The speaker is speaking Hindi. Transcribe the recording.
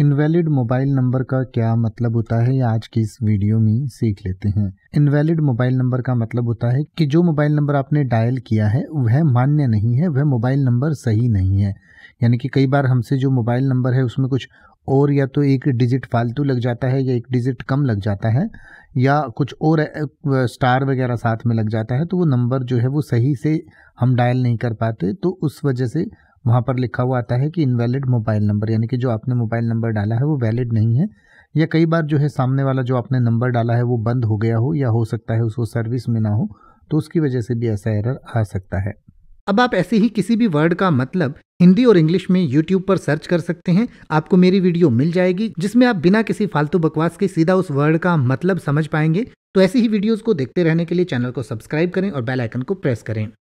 इनवैलिड मोबाइल नंबर का क्या मतलब होता है आज की इस वीडियो में सीख लेते हैं इनवैलिड मोबाइल नंबर का मतलब होता है कि जो मोबाइल नंबर आपने डायल किया है वह मान्य नहीं है वह मोबाइल नंबर सही नहीं है यानी कि कई बार हमसे जो मोबाइल नंबर है उसमें कुछ और या तो एक डिजिट फालतू लग जाता है या एक डिजिट कम लग जाता है या कुछ और स्टार वगैरह साथ में लग जाता है तो वो नंबर जो है वो सही से हम डायल नहीं कर पाते तो उस वजह से वहाँ पर लिखा हुआ आता है कि इनवैलिड मोबाइल नंबर यानी कि जो आपने मोबाइल नंबर डाला है वो वैलिड नहीं है या कई बार जो है सामने वाला जो आपने नंबर डाला है वो बंद हो गया हो या हो सकता है उसको सर्विस में ना हो तो उसकी वजह से भी ऐसा एरर आ सकता है अब आप ऐसे ही किसी भी वर्ड का मतलब हिंदी और इंग्लिश में YouTube पर सर्च कर सकते हैं आपको मेरी वीडियो मिल जाएगी जिसमें आप बिना किसी फालतू बकवास के सीधा उस वर्ड का मतलब समझ पाएंगे तो ऐसी ही वीडियोस को देखते रहने के लिए चैनल को सब्सक्राइब करें और बेल आइकन को प्रेस करें